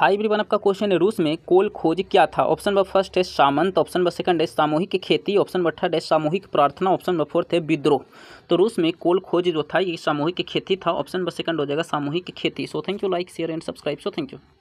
high ब्रिवन आपका question है रूस में कोल खोज क्या था ऑप्शन नंबर फर्स्ट है सामंत ऑप्शन नंबर सेकंड है सामूहिक खेती ऑप्शन नंबर थर्ड है सामूहिक प्रार्थना ऑप्शन नंबर फोर्थ है विद्रोह तो रूस में कोल खोज जो था ये सामूहिक खेती था ऑप्शन नंबर सेकंड हो जाएगा सामूहिक खेती so thank you like share and subscribe so thank you